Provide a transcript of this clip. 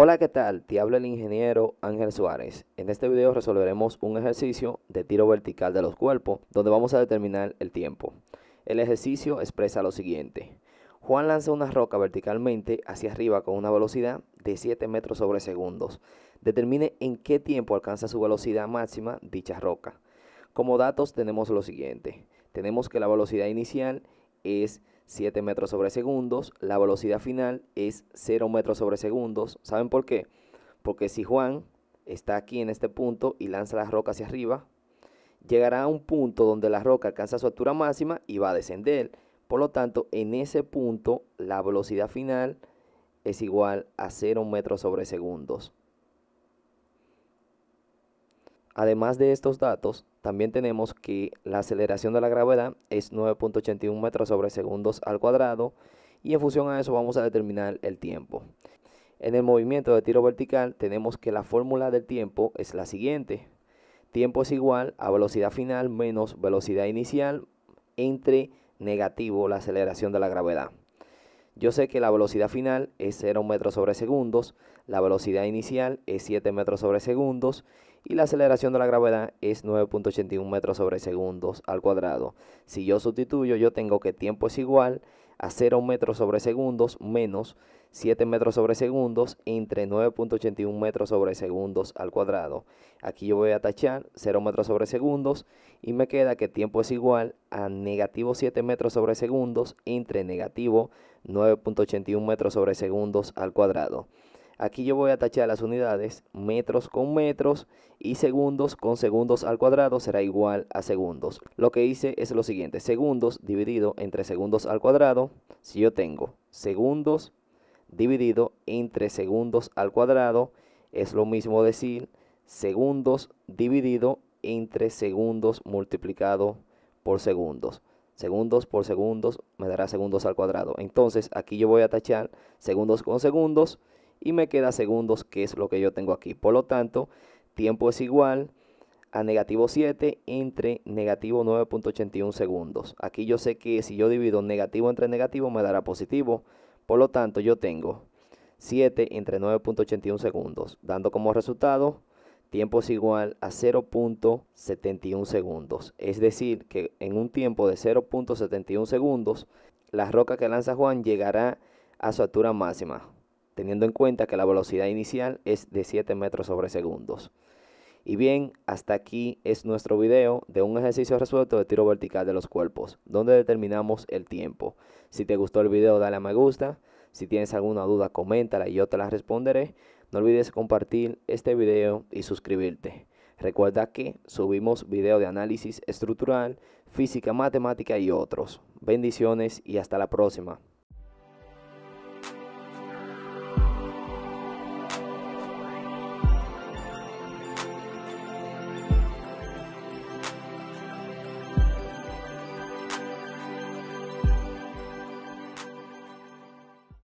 Hola, ¿qué tal? Te habla el ingeniero Ángel Suárez. En este video resolveremos un ejercicio de tiro vertical de los cuerpos, donde vamos a determinar el tiempo. El ejercicio expresa lo siguiente. Juan lanza una roca verticalmente hacia arriba con una velocidad de 7 metros sobre segundos. Determine en qué tiempo alcanza su velocidad máxima dicha roca. Como datos tenemos lo siguiente. Tenemos que la velocidad inicial es 7 metros sobre segundos, la velocidad final es 0 metros sobre segundos. ¿Saben por qué? Porque si Juan está aquí en este punto y lanza la roca hacia arriba, llegará a un punto donde la roca alcanza su altura máxima y va a descender. Por lo tanto, en ese punto la velocidad final es igual a 0 metros sobre segundos. Además de estos datos, también tenemos que la aceleración de la gravedad es 9.81 metros sobre segundos al cuadrado y en función a eso vamos a determinar el tiempo. En el movimiento de tiro vertical tenemos que la fórmula del tiempo es la siguiente. Tiempo es igual a velocidad final menos velocidad inicial entre negativo la aceleración de la gravedad. Yo sé que la velocidad final es 0 metros sobre segundos, la velocidad inicial es 7 metros sobre segundos y la aceleración de la gravedad es 9.81 metros sobre segundos al cuadrado. Si yo sustituyo, yo tengo que tiempo es igual a 0 metros sobre segundos menos 7 metros sobre segundos entre 9.81 metros sobre segundos al cuadrado. Aquí yo voy a tachar 0 metros sobre segundos y me queda que tiempo es igual a negativo 7 metros sobre segundos entre negativo 9.81 metros sobre segundos al cuadrado. Aquí yo voy a tachar las unidades metros con metros y segundos con segundos al cuadrado será igual a segundos. Lo que hice es lo siguiente, segundos dividido entre segundos al cuadrado, si yo tengo segundos dividido entre segundos al cuadrado es lo mismo decir segundos dividido entre segundos multiplicado por segundos. Segundos por segundos me dará segundos al cuadrado. Entonces aquí yo voy a tachar segundos con segundos y me queda segundos que es lo que yo tengo aquí. Por lo tanto, tiempo es igual a negativo 7 entre negativo 9.81 segundos. Aquí yo sé que si yo divido negativo entre negativo me dará positivo. Por lo tanto, yo tengo 7 entre 9.81 segundos, dando como resultado tiempo es igual a 0.71 segundos. Es decir, que en un tiempo de 0.71 segundos, la roca que lanza Juan llegará a su altura máxima, teniendo en cuenta que la velocidad inicial es de 7 metros sobre segundos. Y bien, hasta aquí es nuestro video de un ejercicio resuelto de tiro vertical de los cuerpos, donde determinamos el tiempo. Si te gustó el video, dale a me gusta. Si tienes alguna duda, coméntala y yo te la responderé. No olvides compartir este video y suscribirte. Recuerda que subimos video de análisis estructural, física, matemática y otros. Bendiciones y hasta la próxima.